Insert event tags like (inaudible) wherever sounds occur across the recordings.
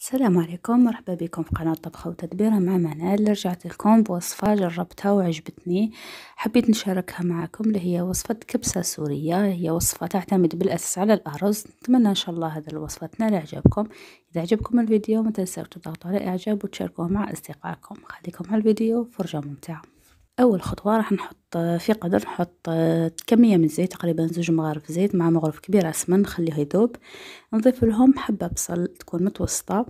السلام عليكم مرحبا بكم في قناة طبخة وتدبيرة مع منال رجعت لكم بوصفة جربتها وعجبتني حبيت نشاركها معكم اللي هي وصفة كبسة سورية هي وصفة تعتمد بالأساس على الأرز نتمنى إن شاء الله هذه الوصفة تنال إعجابكم إذا عجبكم الفيديو ما تنسوا تضغطوا على إعجاب وتشاركوه مع أصدقائكم خليكم على الفيديو فرجة ممتعة اول خطوه راح نحط آه، في قدر نحط آه، كميه من الزيت تقريبا زوج مغارف زيت مع مغرف كبير عسل نخليه يذوب نضيف لهم حبه بصل تكون متوسطه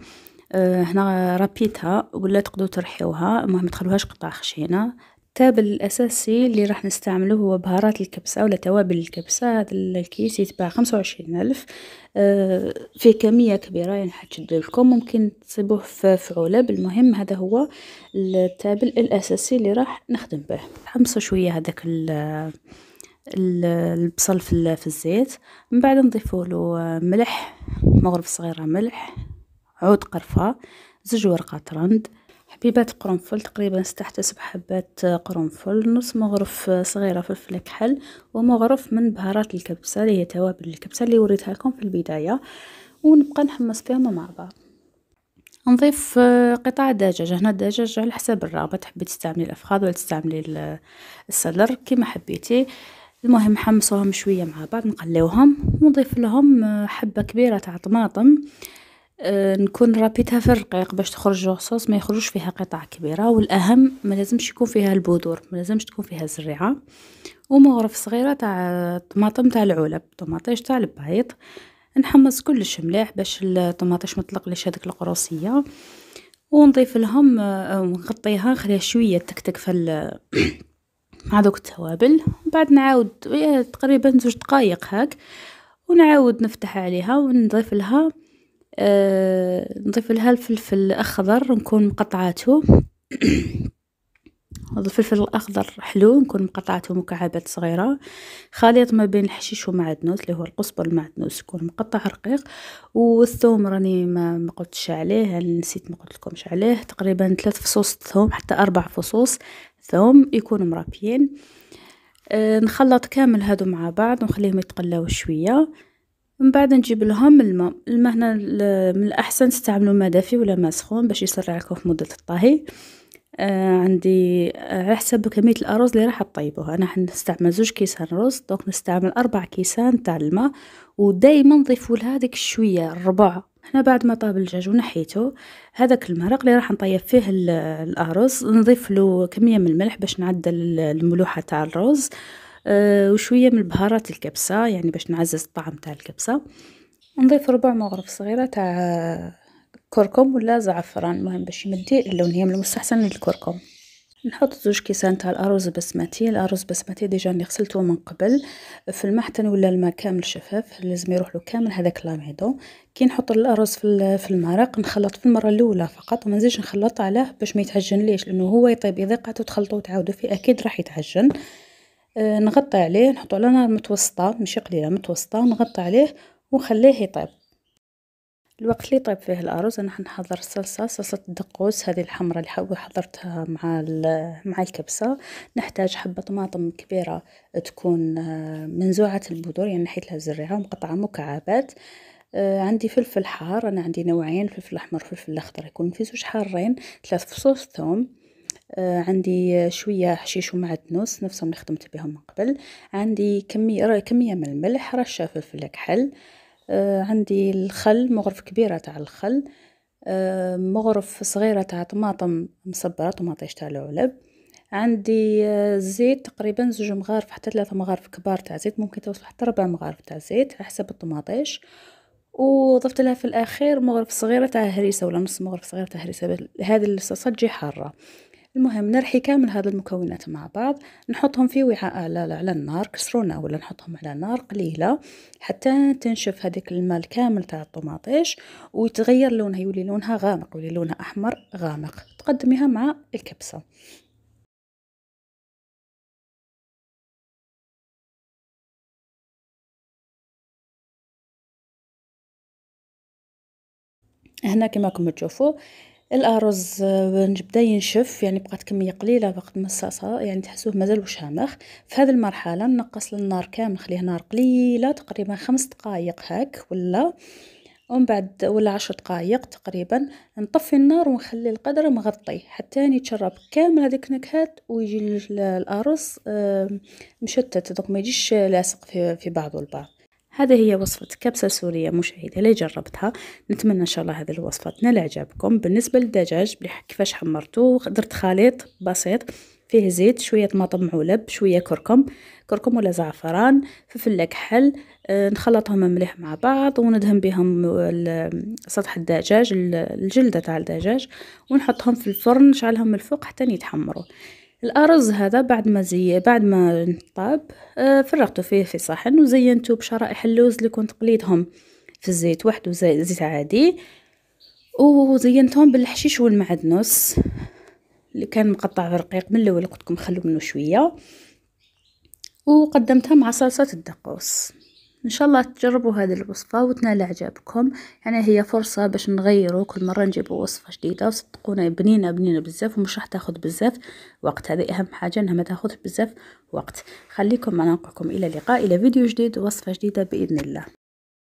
آه، هنا رابيتها ولا تقدروا ترحيوها المهم ما تخلوهاش قطع خشينه التابل الأساسي اللي راح نستعمله هو بهارات الكبسة ولا توابل الكبسة هذا الكيس يتباع خمسة وعشرين ألف آه، في كمية كبيرة يعني حتشدو لكم ممكن تصيبوه في علب المهم هذا هو التابل الأساسي اللي راح نخدم به حمصه شوية هذاك البصل في, الزيت من بعد نضيفوا له آه، ملح مغرب صغيرة ملح عود قرفة زوج ورقات رند حبيبات قرنفل تقريبا ستة حتى سبع حبات قرنفل نص مغرف صغيره فلفل كحل ومغرف من بهارات الكبسه اللي هي توابل الكبسه اللي وريتها لكم في البدايه ونبقى نحمص فيهم مع بعض نضيف آه، قطع دجاج هنا الدجاج على حسب الرغبه تحبي تستعملي الافخاذ ولا تستعملي الصدر كيما حبيتي المهم نحمصوهم شويه مع بعض نقليوهم ونضيف لهم آه، حبه كبيره تاع طماطم أه، نكون رابيتها في الرقيق باش تخرج الرصاص ما يخرجش فيها قطع كبيره والاهم ما لازمش يكون فيها البذور ما لازمش تكون فيها زريعه ومغرف صغيره تاع طماطم تاع العلب طماطيش تاع البيض نحمص كلش مليح باش الطماطيش ما تطلقليش هذيك القروصيه ونضيف لهم أه، ونغطيها نخليها شويه تكتك في مع دوك (coughs) التوابل بعد نعاود أه، تقريبا زوج دقائق هاك ونعاود نفتح عليها ونضيف لها آه، نضيف لها الفلفل الأخضر نكون مقطعاته (coughs) هذا الفلفل الأخضر حلو نكون مقطعاته مكعبات صغيرة خليط ما بين الحشيش والمعدنوس اللي هو القصب والمعدنوس يكون مقطع رقيق والثوم راني ما قلتش عليه نسيت ما قلتلكمش عليه تقريبا ثلاث فصوص ثوم حتى أربع فصوص ثوم يكون مرابيين أه نخلط كامل هادو مع بعض ونخليهم يتقلاو شويه من بعد نجيب لهم الماء الماء هنا من الاحسن تستعملوا ماء دافي ولا ماء سخون باش يسرع لكم في مده الطهي آه عندي آه، على حسب كميه الارز اللي راح تطيبوه انا حنستعمل زوج كيسان رز دونك نستعمل اربع كيسان تاع الماء ودائما نضيفوا له ديك شويه الربع هنا بعد ما طاب الدجاج ونحيته هذاك المرق اللي راح نطيب فيه الارز نضيف له كميه من الملح باش نعدل الملوحه تاع الرز آه، وشوية من بهارات الكبسة يعني باش نعزز الطعم تاع الكبسة نضيف ربع مغرف صغيرة تاع كركم ولا زعفران المهم باش يمدي اللون هي من المستحسن الكركم نحط زوج كيسان تاع الارز بسمتي الارز بسمتي ديجا اللي غسلته من قبل في المحتن حتى ولا الماء كامل شفاف لازم يروح له كامل هذاك لاميدو كي نحط الارز في في المرق نخلط في المره الاولى فقط وما نزيدش نخلط عليه باش ما يتعجن ليش لانه هو يطيب اذا قعدتوا تخلطو وتعاودوا فيه اكيد راح يتعجن آه، نغطي عليه نحطو على نار متوسطه ماشي قليله متوسطه نغطي عليه ونخليه يطيب الوقت اللي طيب فيه الارز انا حنحضر الصلصه صلصه الدقوس هذه الحمراء اللي حضرتها مع مع الكبسه نحتاج حبه طماطم كبيره تكون آه، منزوعه البذور يعني نحيت لها الزريعه ومقطعه مكعبات آه، عندي فلفل حار انا عندي نوعين فلفل احمر وفلفل اخضر يكون في زوج حارين ثلاث فصوص ثوم آه، عندي شويه حشيش ومعدنوس نفسهم اللي خدمت بهم من قبل عندي كميه كميه من الملح رشه فلفل اكحل آه، عندي الخل مغرف كبيره تاع الخل آه، مغرف صغيره تاع طماطم مصبره طماطيش تاع العلب عندي زيت تقريبا زوج مغارف حتى ثلاثة مغارف كبار تاع زيت ممكن توصل حتى ربع مغارف تاع زيت على حسب الطماطيش وضفت لها في الاخير مغرف صغيره تاع هريسه ولا نص مغرف صغيره تاع هريسه هذه الصلصه تجي حاره المهم نرحي كامل هاد المكونات مع بعض نحطهم في وعاء على على النار كسرونه ولا نحطهم على نار قليله حتى تنشف هذيك الماء الكامل تاع الطماطيش ويتغير لونها يولي لونها غامق يولي لونها احمر غامق تقدميها مع الكبسه هنا كما راكم تشوفوا الارز آه، بدا ينشف يعني بقات كميه قليله وقت من الصلصه يعني تحسوه مازال شامخ في هذه المرحله نقص النار كامل نخليه نار قليله تقريبا خمس دقائق هاك ولا ومن بعد ولا عشر دقائق تقريبا نطفي النار ونخلي القدر مغطي حتى يتشرب كامل هذيك النكهات ويجي الارز آه، مشتت دوك ما يجيش لاصق في بعضه البعض هذا هي وصفة كبسة سورية مشاهدة اللي جربتها نتمنى إن شاء الله هذه الوصفة تنال إعجابكم بالنسبة للدجاج كيفاش حمرتو درت خليط بسيط فيه زيت شوية طماطم معولب شوية كركم كركم ولا زعفران فلفل كحل آه، نخلطهم مليح مع بعض وندهن بهم سطح الدجاج الجلدة تاع الدجاج ونحطهم في الفرن نشعلهم من الفوق حتى يتحمروا الأرز هذا بعد ما زي بعد ما انطاب آه، فرغته فيه في صحن وزينته بشرائح اللوز اللي كنت قليتهم في الزيت وحده زي زيت عادي وزينتهم بالحشيش والمعدنوس اللي كان مقطع رقيق من الاول قلت لكم خلو منه شويه وقدمتها مع صلصه الدقوس إن شاء الله تجربوا هذه الوصفة وتنال إعجابكم يعني هي فرصة باش نغيروا كل مرة نجيبوا وصفة جديدة وصدقونا بنينة بنينة بزاف ومش راح تاخذ بزاف وقت هذه أهم حاجة إنها ما تاخذ بزاف وقت خليكم معنا نقولكم إلى اللقاء إلى فيديو جديد ووصفة جديدة بإذن الله